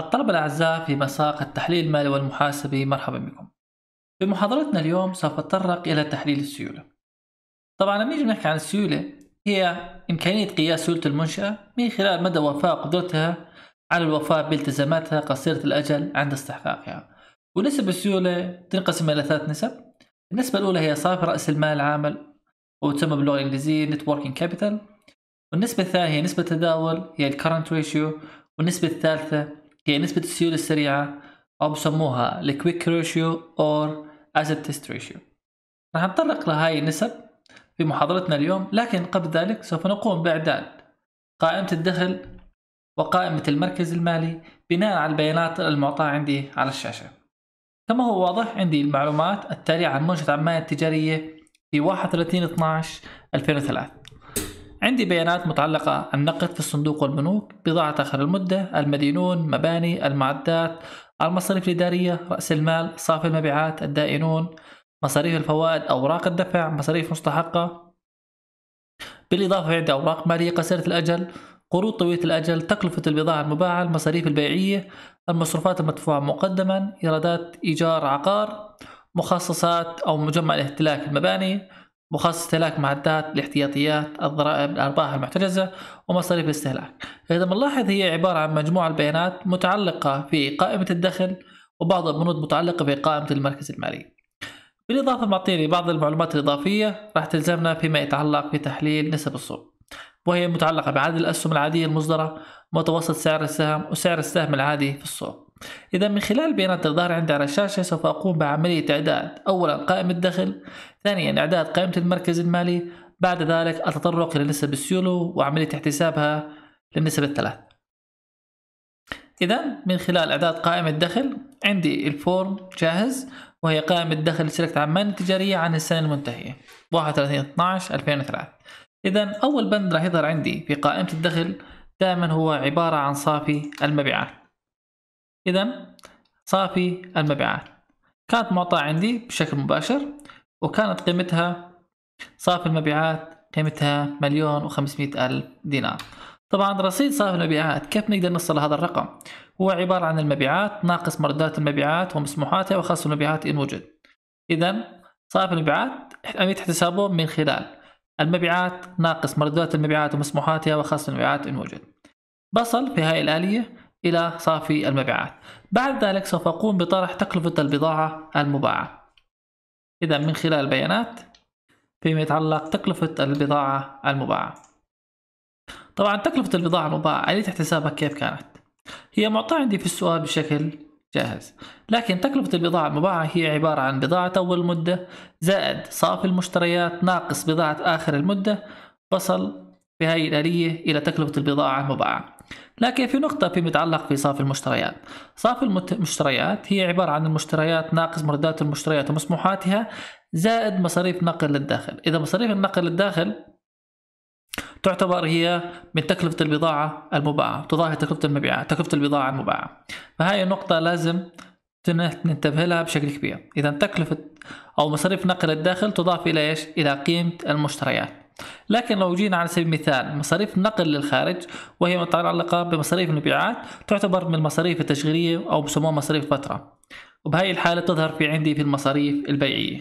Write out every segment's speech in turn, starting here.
الطلبة الأعزاء في مساق التحليل المالي والمحاسبي مرحبا بكم في محاضرتنا اليوم سوف أتطرق إلى تحليل السيولة طبعا لما نيجي نحكي عن السيولة هي إمكانية قياس سيولة المنشأة من خلال مدى وفاء قدرتها على الوفاء بالتزاماتها قصيرة الأجل عند استحقاقها ونسب السيولة تنقسم إلى ثلاث نسب النسبة الأولى هي صافي رأس المال العامل وتسمى باللغة الإنجليزية نت وركينج كابيتال والنسبة الثانية هي نسبة التداول هي الكرنت ريشيو والنسبة الثالثة هي نسبة السيولة السريعة أو بسموها الكويك ريشيو أو أسيد تيست ريشيو راح نتطرق لهاي النسب في محاضرتنا اليوم لكن قبل ذلك سوف نقوم بإعداد قائمة الدخل وقائمة المركز المالي بناء على البيانات المعطاة عندي على الشاشة كما هو واضح عندي المعلومات التالية عن منشأة عمان التجارية في 31 12 2003 عندي بيانات متعلقة عن نقد في الصندوق والبنوك بضاعة آخر المدة المدينون مباني المعدات المصاريف الإدارية رأس المال صافي المبيعات الدائنون مصاريف الفوائد أوراق الدفع مصاريف مستحقة بالإضافة عندي أوراق مالية قصيرة الأجل قروض طويلة الأجل تكلفة البضاعة المباعة المصاريف البيعية المصروفات المدفوعة مقدما إيرادات إيجار عقار مخصصات أو مجمع الاهتلاك المباني مخصص استهلاك معدات الاحتياطيات الضرائب الأرباح المحتجزة ومصاريف الاستهلاك إذا بنلاحظ هي عبارة عن مجموعة البيانات متعلقة في قائمة الدخل وبعض البنود متعلقة في قائمة المركز المالي بالإضافة معطيني بعض المعلومات الإضافية راح تلزمنا فيما يتعلق بتحليل نسب الصوب وهي متعلقة بعدد الأسهم العادية المصدرة متوسط سعر السهم وسعر السهم العادي في السوق إذا من خلال بيانات الظاهرة عندي على الشاشة سوف أقوم بعملية إعداد أولا قائمة الدخل ثانيا إعداد قائمة المركز المالي بعد ذلك أتطرق إلى نسب السيولو وعملية احتسابها للنسب الثلاث إذا من خلال إعداد قائمة الدخل عندي الفورم جاهز وهي قائمة دخل شركة عمان التجارية عن السنة المنتهية 31/12/2003 إذا أول بند راح يظهر عندي في قائمة الدخل دائما هو عبارة عن صافي المبيعات إذا صافي المبيعات كانت معطاة عندي بشكل مباشر وكانت قيمتها صافي المبيعات قيمتها مليون وخمسمائة ألف دينار طبعا رصيد صافي المبيعات كيف نقدر نصل لهذا الرقم هو عبارة عن المبيعات ناقص مردات المبيعات ومسموحاتها وخاصة المبيعات إن وجد إذا صافي المبيعات عملية احتسابه من خلال المبيعات ناقص مردات المبيعات ومسموحاتها وخاصة المبيعات إن وجد بصل في هاي الآلية إلى صافي المبيعات بعد ذلك سوف أقوم بطرح تكلفة البضاعة المباعة إذا من خلال البيانات فيما يتعلق تكلفة البضاعة المباعة طبعا تكلفة البضاعة المباعة آلية احتسابها كيف كانت هي معطاة عندي في السؤال بشكل جاهز لكن تكلفة البضاعة المباعة هي عبارة عن بضاعة أول المدة زائد صافي المشتريات ناقص بضاعة آخر المدة وصل بهذه الآلية إلى تكلفة البضاعة المباعة لكن في نقطة في متعلق في صافي المشتريات صافي المشتريات هي عبارة عن المشتريات ناقص مردات المشتريات ومسموحاتها زائد مصاريف نقل للداخل إذا مصاريف النقل للداخل تعتبر هي من تكلفة البضاعة المباعة تضاهي تكلفة المبيعات تكلفة البضاعة المباعة فهذه النقطة لازم ننتبه لها بشكل كبير إذا تكلفة أو مصاريف نقل الداخل تضاف إلى إيش؟ إلى قيمة المشتريات لكن لو جينا على سبيل المثال مصاريف النقل للخارج وهي متعلقة بمصاريف المبيعات تعتبر من المصاريف التشغيلية أو بسموها مصاريف الفترة وبهاي الحالة تظهر في عندي في المصاريف البيعية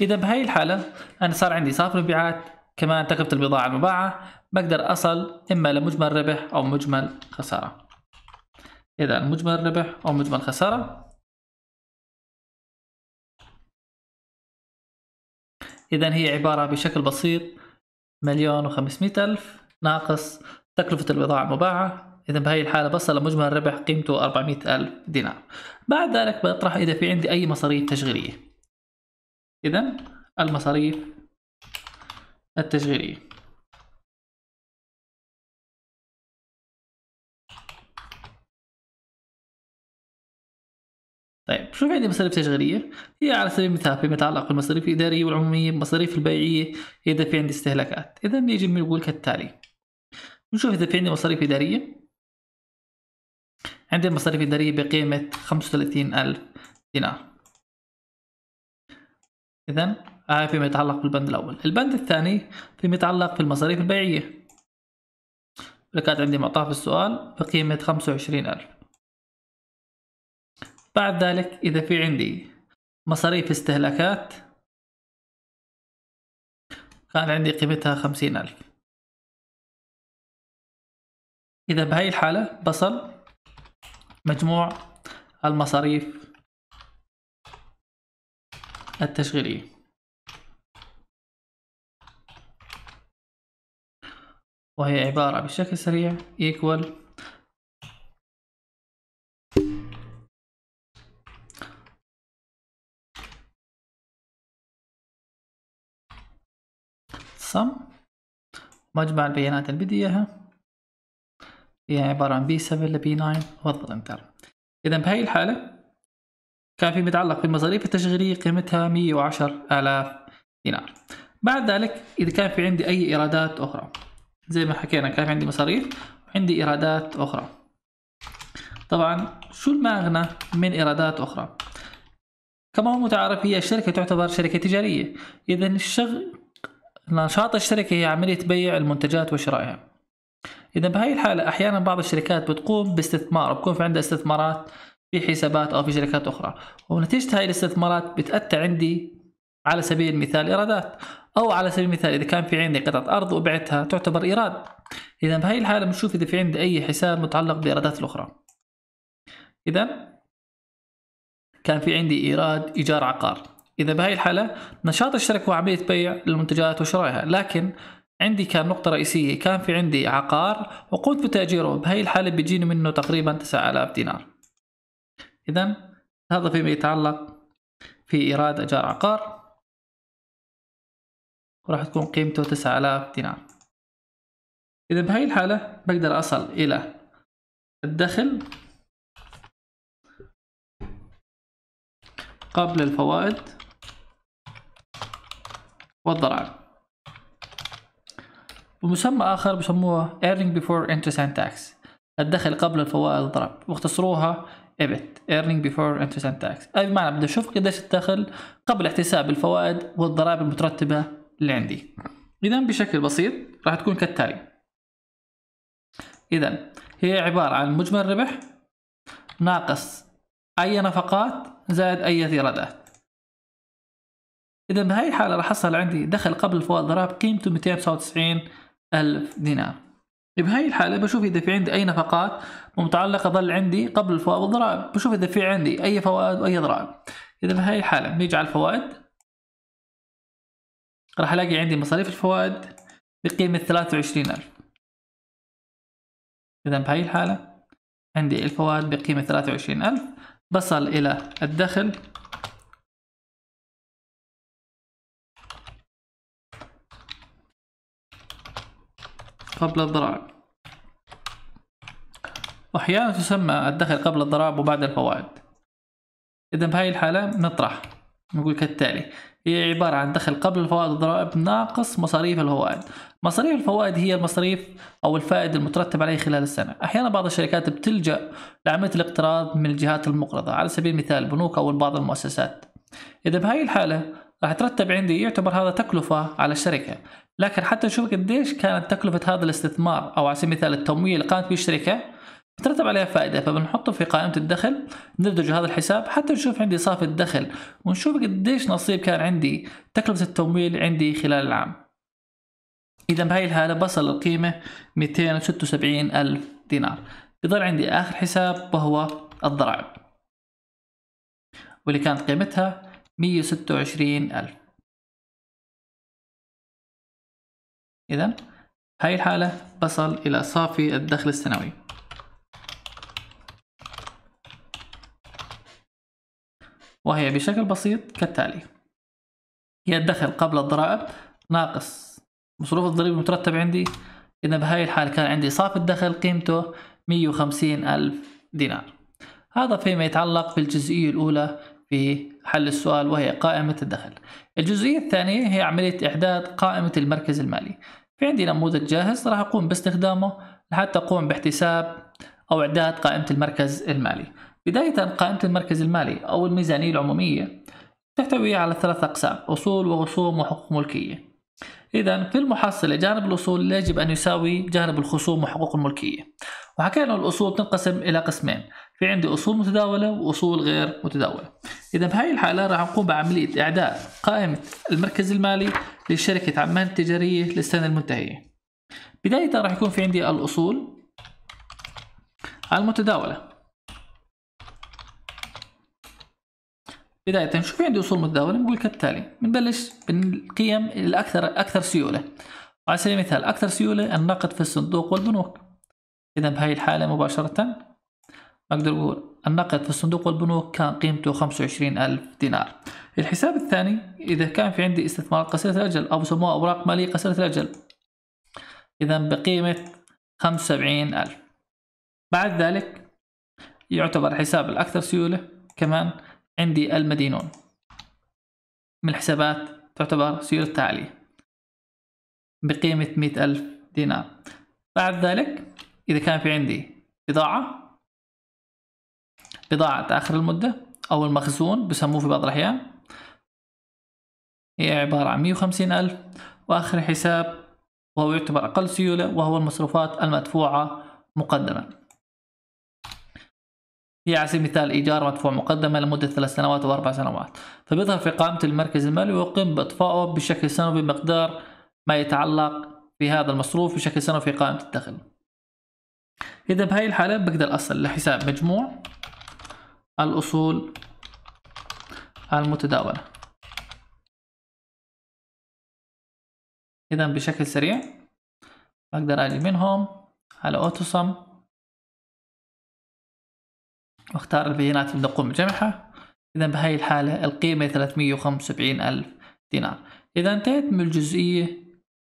إذا بهاي الحالة أنا صار عندي صافي مبيعات كمان تكلفة البضاعة المباعة بقدر أصل إما لمجمل ربح أو مجمل خسارة إذا مجمل ربح أو مجمل خسارة إذا هي عبارة بشكل بسيط مليون و500 ألف ناقص تكلفة البضاعة المباعة إذا بهي الحالة بصل لمجمل الربح قيمته 400 ألف دينار بعد ذلك بطرح إذا في عندي أي مصاريف تشغيلية إذا المصاريف التشغيلية طيب شوف عندي مصاريف تشغيلية هي على سبيل المثال فيما يتعلق بالمصاريف الإدارية والعمومية المصاريف البيعية إذا في عندي استهلاكات إذا بنيجي بنقول كالتالي نشوف إذا في عندي مصاريف إدارية عندي مصاريف إدارية بقيمة خمسة وثلاثين ألف دينار إذا هذا فيما يتعلق بالبند الأول البند الثاني فيما يتعلق بالمصاريف البيعية لكانت عندي معطاه في السؤال بقيمة خمسة وعشرين ألف بعد ذلك إذا في عندي مصاريف استهلاكات كان عندي قيمتها خمسين ألف إذا بهاي الحالة بصل مجموع المصاريف التشغيلية وهي عبارة بشكل سريع equal sum مجمع البيانات اللي بدي اياها هي عبارة عن B7 ل B9 واضغط انتر اذا بهي الحالة كان في متعلق بالمصاريف التشغيلية قيمتها 110 آلاف دينار بعد ذلك إذا كان في عندي أي إيرادات أخرى زي ما حكينا كان في عندي مصاريف وعندي إيرادات أخرى طبعا شو المغنى من إيرادات أخرى كما هو متعارف هي الشركة تعتبر شركة تجارية إذا الشغل نشاط الشركة هي عملية بيع المنتجات وشرائها إذا بهاي الحالة أحيانا بعض الشركات بتقوم باستثمار بكون في عندها استثمارات في حسابات أو في شركات أخرى ونتيجة هاي الاستثمارات بتأتى عندي على سبيل المثال إيرادات أو على سبيل المثال إذا كان في عندي قطعة أرض وبعتها تعتبر إيراد إذا بهاي الحالة بنشوف إذا في عندي أي حساب متعلق بالإيرادات الأخرى إذا كان في عندي إيراد إيجار عقار اذا بهاي الحاله نشاط الشركه هو عمليه بيع للمنتجات وشرائها لكن عندي كان نقطة رئيسية كان في عندي عقار وقمت بتأجيره بهي الحالة بيجيني منه تقريبا 9000 دينار إذا هذا فيما يتعلق في إيراد أجار عقار وراح تكون قيمته 9000 دينار إذا بهي الحالة بقدر أصل إلى الدخل قبل الفوائد والضرائب ومسمى آخر بسموه earning before interest and tax الدخل قبل الفوائد والضرائب واختصروها EBIT earning before interest and tax أي بمعنى بدي أشوف قديش الدخل قبل احتساب الفوائد والضرائب المترتبة اللي عندي إذا بشكل بسيط راح تكون كالتالي إذا هي عبارة عن مجمل ربح ناقص أي نفقات زائد أي إيرادات اذا بهاي الحاله راح اصل عندي دخل قبل الفوائد ضرائب قيمته 299 الف دينار بهاي الحالة بشوف إذا في عندي أي نفقات متعلقة ظل عندي قبل الفوائد والضرائب بشوف إذا في عندي أي فوائد وأي ضرائب إذا بهاي الحالة بنيجي على الفوائد راح ألاقي عندي مصاريف الفوائد بقيمة ثلاثة وعشرين ألف إذا بهاي الحالة عندي الفوائد بقيمة ثلاثة وعشرين ألف بصل إلى الدخل قبل الضرائب وأحيانا تسمى الدخل قبل الضرائب وبعد الفوائد إذا في الحالة نطرح نقول كالتالي هي عبارة عن دخل قبل الفوائد والضرائب ناقص مصاريف الفوائد مصاريف الفوائد هي المصاريف أو الفائد المترتب عليه خلال السنة أحيانا بعض الشركات بتلجأ لعملية الاقتراض من الجهات المقرضة على سبيل المثال البنوك أو بعض المؤسسات إذا بهاي الحالة راح ترتب عندي يعتبر هذا تكلفة على الشركة لكن حتى نشوف قديش كانت تكلفة هذا الاستثمار أو على سبيل المثال التمويل اللي قامت به الشركة بترتب عليها فائدة فبنحطه في قائمة الدخل ندرج هذا الحساب حتى نشوف عندي صافي الدخل ونشوف قديش نصيب كان عندي تكلفة التمويل عندي خلال العام إذا بهاي الحالة بصل القيمة 276 ألف دينار بضل عندي آخر حساب وهو الضرائب واللي كانت قيمتها 126000 إذا هاي الحالة بصل إلى صافي الدخل السنوي وهي بشكل بسيط كالتالي هي الدخل قبل الضرائب ناقص مصروف الضريبة المترتب عندي إذا بهاي الحالة كان عندي صافي الدخل قيمته 150000 ألف دينار هذا فيما يتعلق بالجزئية الأولى في حل السؤال وهي قائمة الدخل الجزئية الثانية هي عملية إعداد قائمة المركز المالي في عندي نموذج جاهز راح أقوم باستخدامه لحتى أقوم باحتساب أو إعداد قائمة المركز المالي بداية قائمة المركز المالي أو الميزانية العمومية تحتوي على ثلاث أقسام أصول وخصوم وحقوق ملكية إذا في المحصلة جانب الأصول يجب أن يساوي جانب الخصوم وحقوق الملكية وحكينا الأصول تنقسم إلى قسمين في عندي اصول متداوله واصول غير متداوله اذا بهاي الحاله راح نقوم بعمليه اعداد قائمه المركز المالي لشركه عمان التجاريه للسنه المنتهيه بدايه راح يكون في عندي الاصول المتداوله بداية شو في عندي أصول متداولة؟ بقول كالتالي بنبلش بالقيم الأكثر أكثر سيولة على سبيل المثال أكثر سيولة النقد في الصندوق والبنوك إذا بهاي الحالة مباشرة أقدر أقول النقد في الصندوق والبنوك كان قيمته 25 ألف دينار الحساب الثاني إذا كان في عندي استثمارات قصيرة الأجل أو يسموها أوراق مالية قصيرة الأجل إذا بقيمة 75 ألف بعد ذلك يعتبر الحساب الأكثر سيولة كمان عندي المدينون من الحسابات تعتبر سيولة عالية بقيمة 100 ألف دينار بعد ذلك إذا كان في عندي بضاعة بضاعة آخر المدة أو المخزون بسموه في بعض الأحيان هي عبارة عن 150 ألف وآخر حساب وهو يعتبر أقل سيولة وهو المصروفات المدفوعة مقدما هي على سبيل المثال إيجار مدفوع مقدما لمدة ثلاث سنوات أو أربع سنوات فبيظهر في قائمة المركز المالي ويقوم بإطفائه بشكل سنوي بمقدار ما يتعلق بهذا المصروف بشكل سنوي في قائمة الدخل إذا بهاي الحالة بقدر أصل لحساب مجموع الأصول المتداولة إذا بشكل سريع أقدر أجي منهم على أوتوسم واختار البيانات اللي نقوم بجمعها إذا بهاي الحالة القيمة 375 ألف دينار إذا انتهيت من الجزئية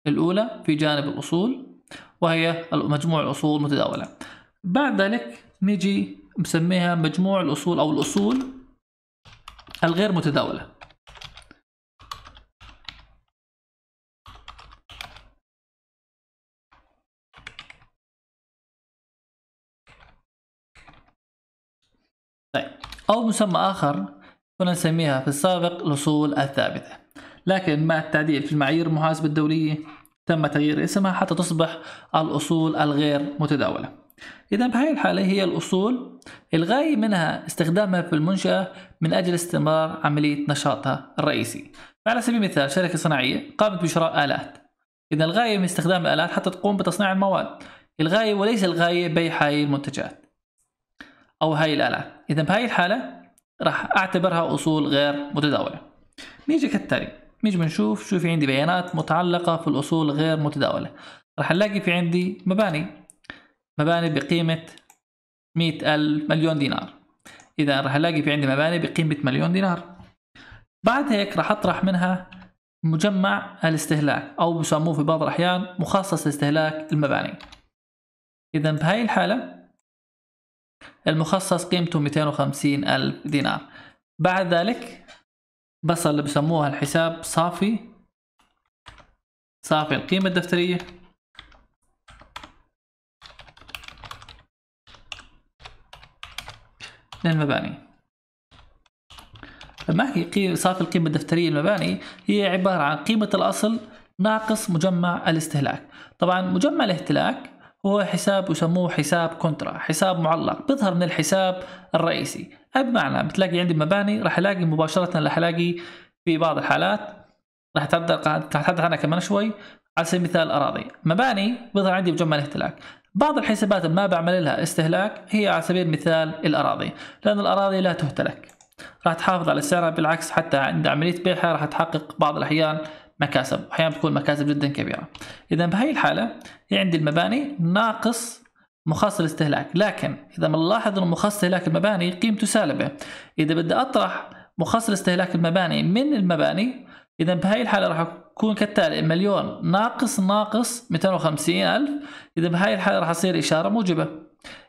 الأولى في جانب الأصول وهي مجموع الأصول المتداولة بعد ذلك نجي مسميها مجموع الأصول أو الأصول الغير متداولة طيب، أو مسمى آخر كنا نسميها في السابق الأصول الثابتة لكن مع التعديل في المعايير المحاسبة الدولية تم تغيير اسمها حتى تصبح الأصول الغير متداولة إذا بهاي الحالة هي الأصول الغاية منها استخدامها في المنشأة من أجل استمرار عملية نشاطها الرئيسي فعلى سبيل المثال شركة صناعية قامت بشراء آلات إذا الغاية من استخدام الآلات حتى تقوم بتصنيع المواد الغاية وليس الغاية بيع هاي المنتجات أو هاي الآلات إذا بهاي الحالة راح أعتبرها أصول غير متداولة نيجي كالتالي نيجي بنشوف شو في عندي بيانات متعلقة في الأصول غير متداولة راح نلاقي في عندي مباني مباني بقيمة مئة ألف مليون دينار إذا راح ألاقي في عندي مباني بقيمة مليون دينار بعد هيك راح أطرح منها مجمع الاستهلاك أو بسموه في بعض الأحيان مخصص لاستهلاك المباني إذا بهاي الحالة المخصص قيمته 250 ألف دينار بعد ذلك بصل اللي بسموها الحساب صافي صافي القيمة الدفترية للمباني لما احكي صافي القيمة الدفترية للمباني هي عبارة عن قيمة الأصل ناقص مجمع الاستهلاك طبعا مجمع الاستهلاك هو حساب يسموه حساب كونترا حساب معلق بيظهر من الحساب الرئيسي بمعنى بتلاقي عندي مباني راح الاقي مباشرة راح الاقي في بعض الحالات راح تبدأ تحدث عنها كمان شوي على سبيل المثال الاراضي مباني بيظهر عندي مجمع الاستهلاك بعض الحسابات ما بعمل لها استهلاك هي على سبيل المثال الأراضي لأن الأراضي لا تهتلك راح تحافظ على سعرها بالعكس حتى عند عملية بيعها راح تحقق بعض الأحيان مكاسب احيانا بتكون مكاسب جدا كبيرة إذا بهي الحالة هي عندي المباني ناقص مخصص الاستهلاك لكن إذا بنلاحظ انه مخصص استهلاك المباني قيمته سالبة إذا بدي أطرح مخصص استهلاك المباني من المباني اذا بهاي الحاله راح يكون كالتالي مليون ناقص ناقص 250 الف اذا بهاي الحاله راح اصير اشاره موجبه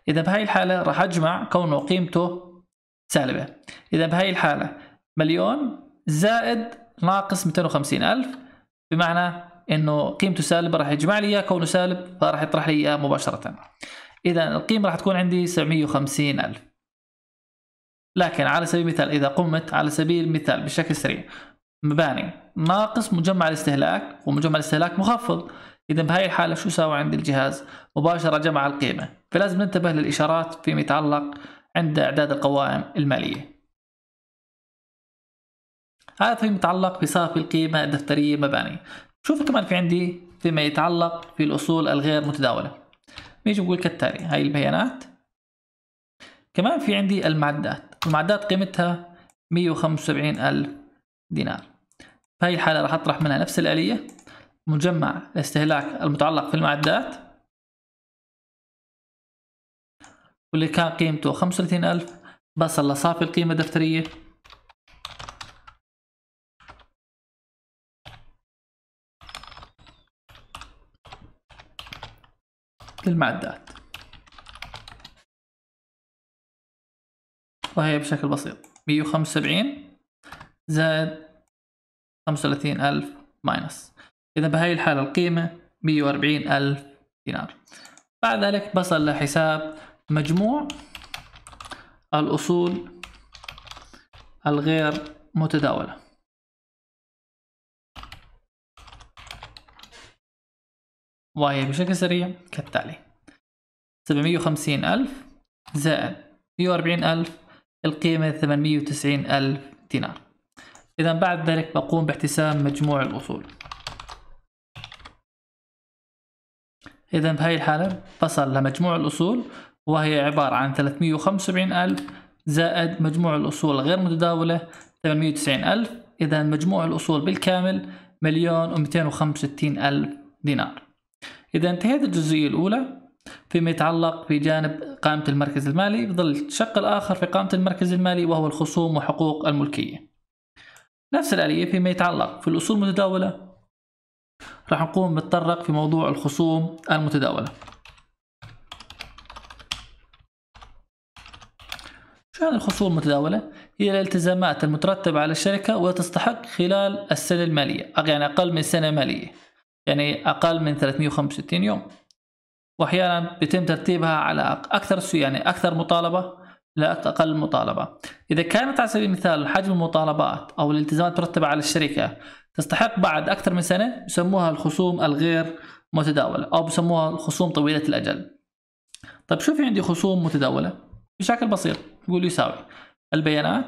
اذا بهاي الحاله راح اجمع كونه قيمته سالبه اذا بهاي الحاله مليون زائد ناقص 250 الف بمعنى انه قيمته سالبه راح يجمع لي اياه كونه سالب فراح يطرح لي اياه مباشره اذا القيمه راح تكون عندي 750 الف لكن على سبيل المثال اذا قمت على سبيل المثال بشكل سريع مباني ناقص مجمع الاستهلاك ومجمع الاستهلاك مخفض إذا بهاي الحالة شو ساوي عند الجهاز مباشرة جمع القيمة فلازم ننتبه للإشارات فيما يتعلق عند إعداد القوائم المالية هذا فيما يتعلق بصافي القيمة الدفترية مباني شوف كمان في عندي فيما يتعلق في الأصول الغير متداولة بيجي بقول كالتالي هاي البيانات كمان في عندي المعدات المعدات قيمتها 175000 دينار هاي الحالة راح أطرح منها نفس الآلية مجمع الاستهلاك المتعلق في المعدات واللي كان قيمته 35000 بصل لصافي القيمة الدفترية للمعدات وهي بشكل بسيط 175 زائد 35000 ماينس إذا بهاي الحالة القيمة 140000 دينار بعد ذلك بصل لحساب مجموع الأصول الغير متداولة وهي بشكل سريع كالتالي 750000 زائد 140000 القيمة 890000 دينار إذا بعد ذلك بقوم باحتساب مجموع الأصول إذا بهاي الحالة بصل لمجموع الأصول وهي عبارة عن 375 ألف زائد مجموع الأصول غير متداولة 890 ألف إذا مجموع الأصول بالكامل مليون ومئتين وستين ألف دينار إذا انتهيت الجزئية الأولى فيما يتعلق بجانب قائمة المركز المالي بظل الشق الآخر في قائمة المركز المالي وهو الخصوم وحقوق الملكية نفس الآلية فيما يتعلق في الأصول المتداولة راح نقوم بالطرق في موضوع الخصوم المتداولة شو يعني الخصوم المتداولة؟ هي الالتزامات المترتبة على الشركة وتستحق خلال السنة المالية يعني أقل من سنة مالية يعني أقل من 365 يوم وأحيانا بيتم ترتيبها على أكثر يعني أكثر مطالبة اقل مطالبة إذا كانت على سبيل المثال حجم المطالبات أو الالتزامات المرتبه على الشركة تستحق بعد أكثر من سنة يسموها الخصوم الغير متداولة أو بسموها الخصوم طويلة الأجل طيب شو في عندي خصوم متداولة بشكل بسيط يقول يساوي البيانات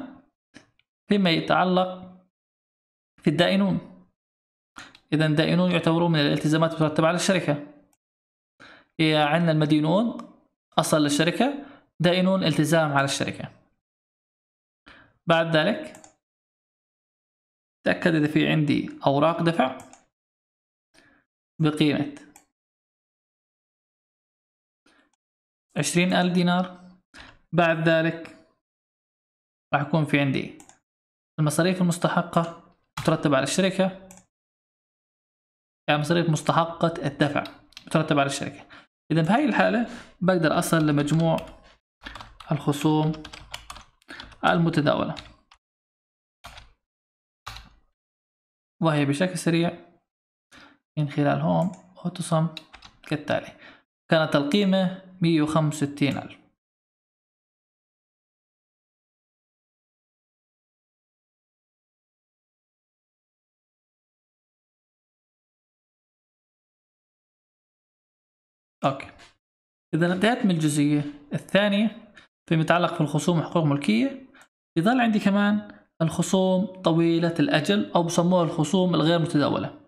فيما يتعلق في الدائنون إذا الدائنون يعتبرون من الالتزامات المرتبه على الشركة هي عندنا المدينون أصل للشركة دائنون التزام على الشركة بعد ذلك تأكد إذا في عندي أوراق دفع بقيمة عشرين ألف دينار بعد ذلك راح يكون في عندي المصاريف المستحقة ترتب على الشركة يعني مصاريف مستحقة الدفع ترتب على الشركة إذا بهاي الحالة بقدر أصل لمجموع الخصوم المتداولة وهي بشكل سريع من خلال هوم وتصم كالتالي كانت القيمة 165 ألف اوكي اذا انتهيت من الجزئيه الثانيه فيما يتعلق في الخصوم وحقوق ملكية يظل عندي كمان الخصوم طويلة الأجل أو بسموها الخصوم الغير متداولة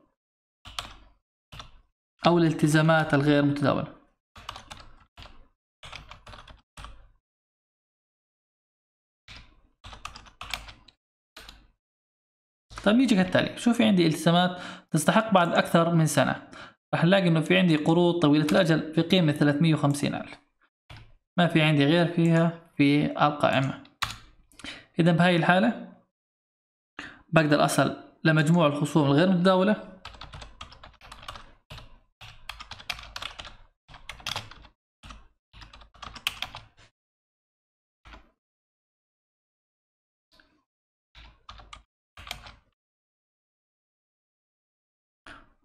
أو الالتزامات الغير متداولة طيب يجي كالتالي شو في عندي التزامات تستحق بعد أكثر من سنة راح نلاقي إنه في عندي قروض طويلة الأجل بقيمة 350 ألف ما في عندي غير فيها في القائمة إذا بهاي الحالة بقدر أصل لمجموع الخصوم الغير متداولة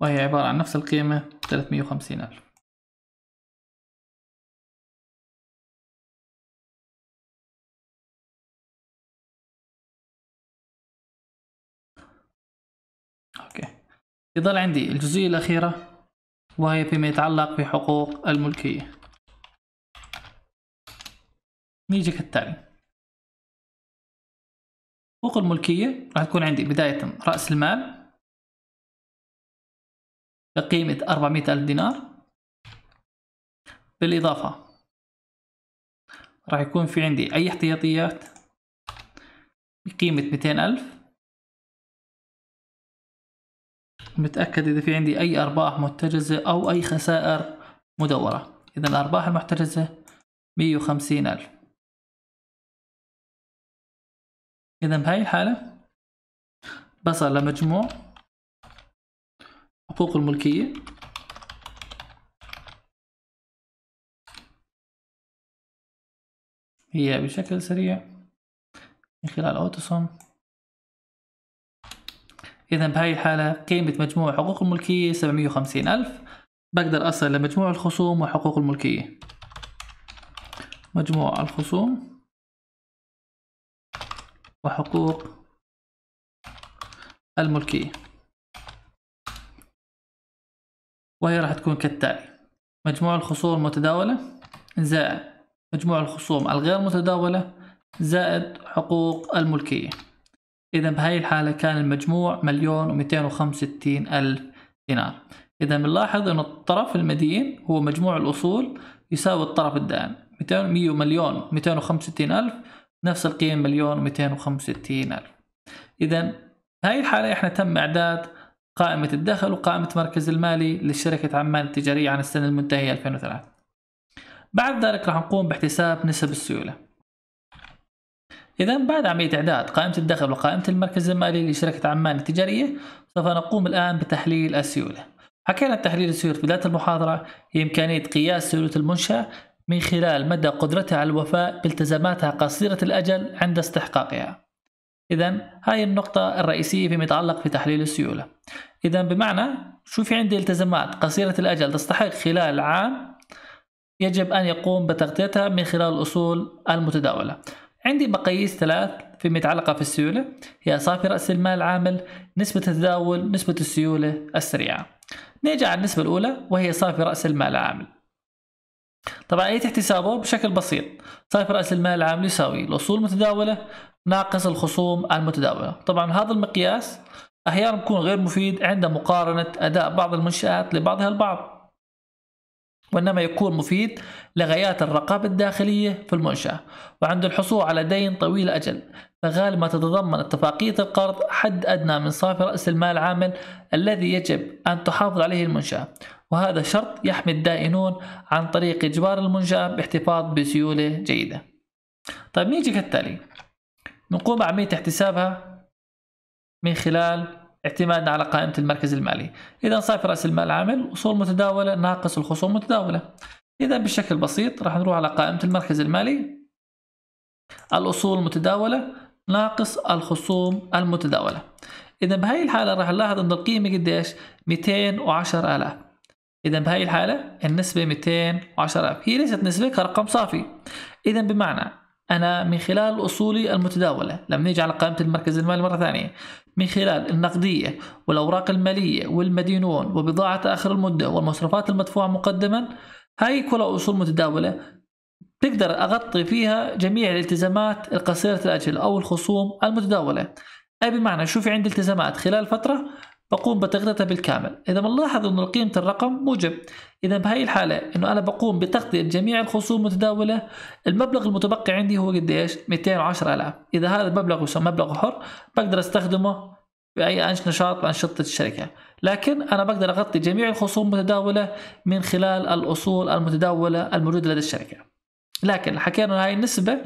وهي عبارة عن نفس القيمة 350 ألف يظل عندي الجزئية الأخيرة وهي فيما يتعلق بحقوق الملكية نيجي كالتالي حقوق الملكية راح تكون عندي بداية رأس المال بقيمة 400 ألف دينار بالإضافة راح يكون في عندي أي احتياطيات بقيمة 200 ألف متأكد إذا في عندي أي أرباح محتجزة أو أي خسائر مدورة إذا الأرباح المحتجزة مية وخمسين ألف إذا بهاي الحالة بصل لمجموع حقوق الملكية هي بشكل سريع من خلال أوتوسوم إذا بهاي الحالة قيمة مجموع حقوق الملكية 750 ألف بقدر أصل لمجموع الخصوم وحقوق الملكية مجموع الخصوم وحقوق الملكية وهي راح تكون كالتالي مجموع الخصوم المتداولة زائد مجموع الخصوم الغير متداولة زائد حقوق الملكية إذا بهاي الحالة كان المجموع مليون ومئتين وخمسين ألف دينار إذا بنلاحظ أن الطرف المدين هو مجموع الأصول يساوي الطرف الدائم 200 مليون وستين ألف نفس القيمة مليون و وستين ألف إذا هاي الحالة إحنا تم إعداد قائمة الدخل وقائمة مركز المالي لشركة عمان التجارية عن السنة المنتهية 2003 بعد ذلك راح نقوم باحتساب نسب السيولة إذا بعد عملية إعداد قائمة الدخل وقائمة المركز المالي لشركة عمان التجارية سوف نقوم الآن بتحليل السيولة حكينا تحليل السيولة في بداية المحاضرة هي إمكانية قياس سيولة المنشأة من خلال مدى قدرتها على الوفاء بالتزاماتها قصيرة الأجل عند استحقاقها إذا هاي النقطة الرئيسية فيما يتعلق في تحليل السيولة إذا بمعنى شو في عندي التزامات قصيرة الأجل تستحق خلال عام يجب أن يقوم بتغطيتها من خلال الأصول المتداولة عندي مقاييس ثلاث فيما يتعلق في السيولة هي صافي رأس المال العامل نسبة التداول نسبة السيولة السريعة نيجي على النسبة الأولى وهي صافي رأس المال العامل طبعا آلية احتسابه بشكل بسيط صافي رأس المال العامل يساوي الأصول المتداولة ناقص الخصوم المتداولة طبعا هذا المقياس أحيانا بيكون غير مفيد عند مقارنة أداء بعض المنشآت لبعضها البعض وإنما يكون مفيد لغايات الرقابة الداخلية في المنشأة وعند الحصول على دين طويل الأجل فغالبا تتضمن اتفاقية القرض حد أدنى من صافي رأس المال العامل الذي يجب أن تحافظ عليه المنشأة وهذا شرط يحمي الدائنون عن طريق إجبار المنشأة باحتفاظ بسيولة جيدة طيب نيجي كالتالي نقوم بعملية احتسابها من خلال اعتمادا على قائمة المركز المالي إذا صافي رأس المال العامل أصول متداولة ناقص الخصوم المتداوله إذا بشكل بسيط راح نروح على قائمة المركز المالي الأصول المتداولة ناقص الخصوم المتداولة إذا بهي الحالة راح نلاحظ أن القيمة قديش 210000 إذا بهي الحالة النسبة 210000 هي ليست نسبة كرقم صافي إذا بمعنى أنا من خلال أصولي المتداولة لما نيجي على قائمة المركز المالي مرة ثانية من خلال النقدية والأوراق المالية والمدينون وبضاعة آخر المدة والمصروفات المدفوعة مقدما هاي كلها أصول متداولة تقدر أغطي فيها جميع الالتزامات القصيرة الأجل أو الخصوم المتداولة أي بمعنى شو في عندي التزامات خلال فترة بقوم بتغطيتها بالكامل إذا بنلاحظ أنه قيمة الرقم موجب إذا بهي الحالة أنه أنا بقوم بتغطية جميع الخصوم المتداولة المبلغ المتبقي عندي هو قديش 210000 إذا هذا المبلغ يسمى مبلغ حر بقدر استخدمه بأي أنش نشاط بأنشطة الشركة لكن أنا بقدر أغطي جميع الخصوم المتداولة من خلال الأصول المتداولة الموجودة لدى الشركة لكن حكينا هاي النسبة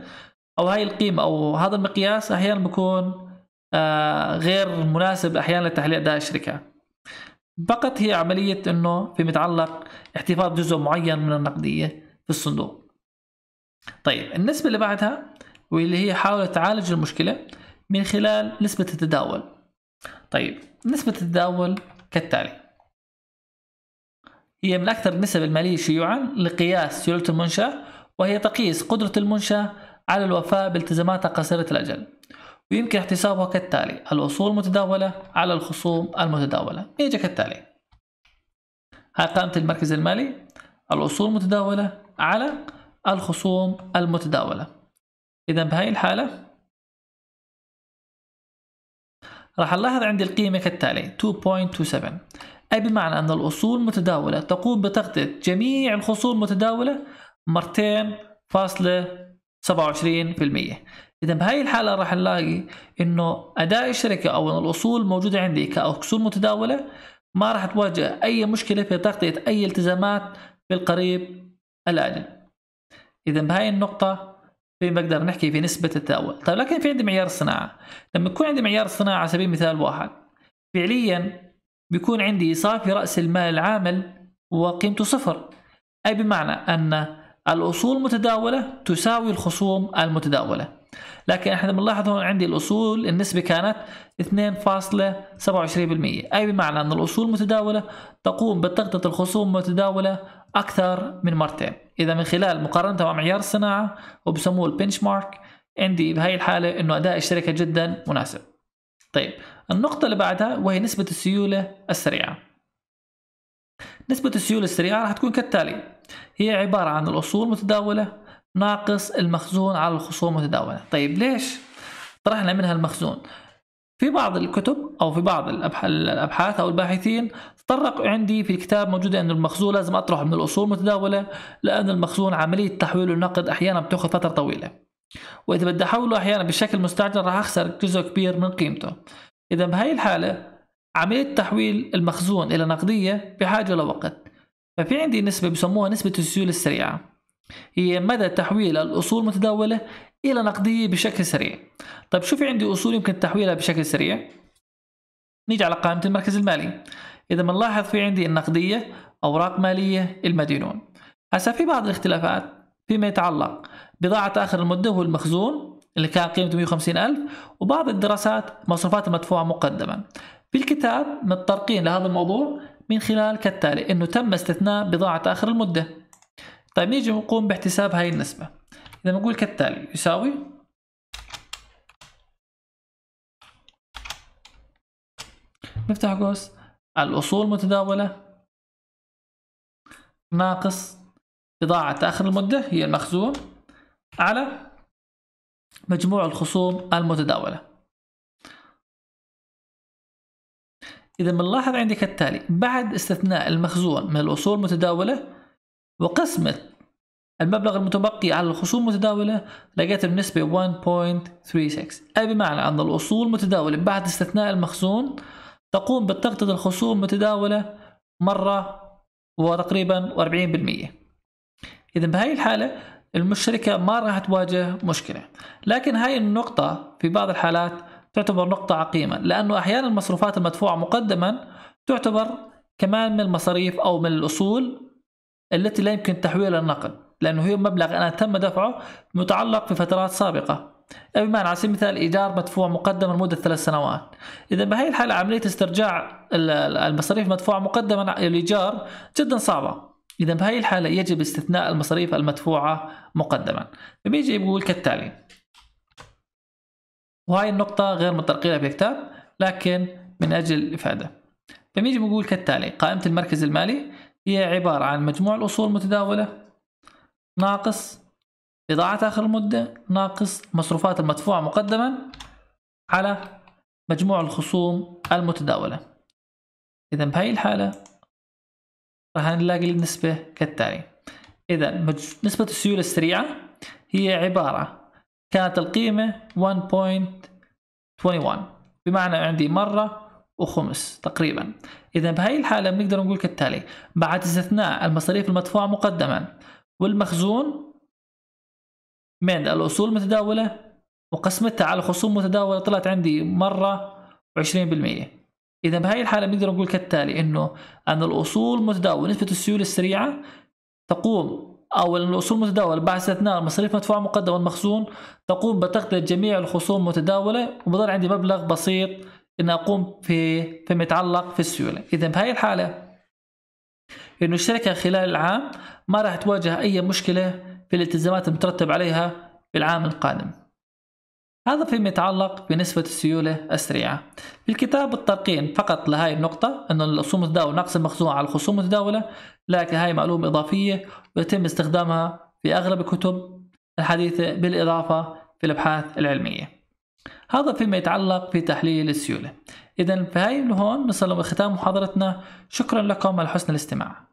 أو هاي القيمة أو هذا المقياس أحيانا بكون آه، غير مناسب احيانا لتحليل اداء الشركه فقط هي عمليه انه فيما يتعلق احتفاظ جزء معين من النقديه في الصندوق طيب النسبه اللي بعدها واللي هي حاول تعالج المشكله من خلال نسبه التداول طيب نسبه التداول كالتالي هي من اكثر النسب الماليه شيوعا لقياس سيوله المنشاه وهي تقيس قدره المنشاه على الوفاء بالتزاماتها قصيره الاجل ويمكن احتسابها كالتالي الأصول المتداولة على الخصوم المتداولة يجي كالتالي هاي قائمة المركز المالي الأصول المتداولة على الخصوم المتداولة إذا بهاي الحالة راح نلاحظ عندي القيمة كالتالي 2.27 أي بمعنى أن الأصول المتداولة تقوم بتغطية جميع الخصوم المتداولة مرتين فاصلة 27% اذا بهاي الحاله راح نلاقي انه اداء الشركه او الاصول الموجوده عندي كاصول متداوله ما راح تواجه اي مشكله في تغطيه اي التزامات بالقريب الاجل اذا بهاي النقطه في بقدر نحكي في نسبة التداول طيب لكن في عندي معيار الصناعة لما يكون عندي معيار الصناعة على سبيل المثال واحد فعليا بيكون عندي صافي رأس المال العامل وقيمته صفر أي بمعنى أن الأصول المتداولة تساوي الخصوم المتداولة لكن احنا بنلاحظ هون عندي الاصول النسبه كانت 2.27% اي بمعنى ان الاصول المتداوله تقوم بتغطيه الخصوم المتداوله اكثر من مرتين اذا من خلال مقارنتها مع معيار الصناعه وبسموه البنش مارك عندي بهي الحاله انه اداء الشركه جدا مناسب طيب النقطه اللي بعدها وهي نسبه السيوله السريعه نسبة السيولة السريعة راح تكون كالتالي هي عبارة عن الأصول المتداولة ناقص المخزون على الخصوم المتداولة طيب ليش طرحنا منها المخزون في بعض الكتب او في بعض الابحاث او الباحثين تطرق عندي في الكتاب موجوده ان المخزون لازم اطرحه من الاصول المتداوله لان المخزون عمليه تحويله النقد احيانا بتاخذ فتره طويله واذا بدي احوله احيانا بشكل مستعجل راح اخسر جزء كبير من قيمته اذا بهي الحاله عمليه تحويل المخزون الى نقديه بحاجه لوقت ففي عندي نسبه بسموها نسبه السيوله السريعه هي مدى تحويل الأصول المتداولة إلى نقدية بشكل سريع طيب شو في عندي أصول يمكن تحويلها بشكل سريع نيجي على قائمة المركز المالي إذا بنلاحظ في عندي النقدية أوراق مالية المدينون هسا في بعض الاختلافات فيما يتعلق بضاعة آخر المدة والمخزون المخزون اللي كان قيمته 150 ألف وبعض الدراسات مصروفات المدفوعة مقدما في الكتاب متطرقين لهذا الموضوع من خلال كالتالي أنه تم استثناء بضاعة آخر المدة طيب نيجي نقوم باحتساب هاي النسبة إذا بنقول كالتالي يساوي نفتح قوس الأصول متداولة ناقص إضاعة آخر المدة هي المخزون على مجموع الخصوم المتداولة إذا بنلاحظ عندي كالتالي بعد استثناء المخزون من الأصول المتداولة وقسمة المبلغ المتبقي على الخصوم المتداولة لقيت النسبة 1.36 أي بمعنى أن الأصول المتداولة بعد استثناء المخزون تقوم بتغطية الخصوم المتداولة مرة وتقريبا 40% إذا بهاي الحالة الشركة ما راح تواجه مشكلة لكن هاي النقطة في بعض الحالات تعتبر نقطة عقيمة لأنه أحيانا المصروفات المدفوعة مقدما تعتبر كمان من المصاريف أو من الأصول التي لا يمكن تحويلها للنقد لأنه هي مبلغ أنا تم دفعه متعلق في فترات سابقة بمعنى على سبيل المثال إيجار مدفوع مقدما لمدة ثلاث سنوات إذا بهي الحالة عملية استرجاع المصاريف المدفوعة مقدما الإيجار جدا صعبة إذا بهي الحالة يجب استثناء المصاريف المدفوعة مقدما فبيجي يقول كالتالي وهاي النقطة غير مترقية لها في الكتاب لكن من أجل الإفادة فبيجي بيقول كالتالي قائمة المركز المالي هي عبارة عن مجموع الأصول المتداولة ناقص إضاعة آخر المدة ناقص مصروفات المدفوعة مقدما على مجموع الخصوم المتداولة إذا بهاي الحالة راح نلاقي النسبة كالتالي إذا نسبة السيولة السريعة هي عبارة كانت القيمة 1.21 بمعنى عندي مرة وخمس تقريبا إذا بهي الحالة بنقدر نقول كالتالي بعد استثناء المصاريف المدفوعة مقدما والمخزون من الأصول المتداولة وقسمتها على خصوم متداولة طلعت عندي مرة 20% إذا بهي الحالة بنقدر نقول كالتالي إنه أن الأصول المتداولة نسبة السيولة السريعة تقوم أو أن الأصول المتداولة بعد استثناء المصاريف المدفوعة مقدما والمخزون تقوم بتغطية جميع الخصوم المتداولة وبضل عندي مبلغ بسيط ان اقوم في فيما يتعلق في السيوله اذا بهاي الحاله انه الشركه خلال العام ما راح تواجه اي مشكله في الالتزامات المترتب عليها في العام القادم هذا فيما يتعلق بنسبة السيولة السريعة في الكتاب الترقيم فقط لهاي النقطة أن الخصوم المتداولة نقص المخزون على الخصوم المتداولة لكن هاي معلومة إضافية ويتم استخدامها في أغلب الكتب الحديثة بالإضافة في الأبحاث العلمية هذا فيما يتعلق في تحليل السيولة إذا فهي هون وصلنا لختام محاضرتنا شكرا لكم على حسن الاستماع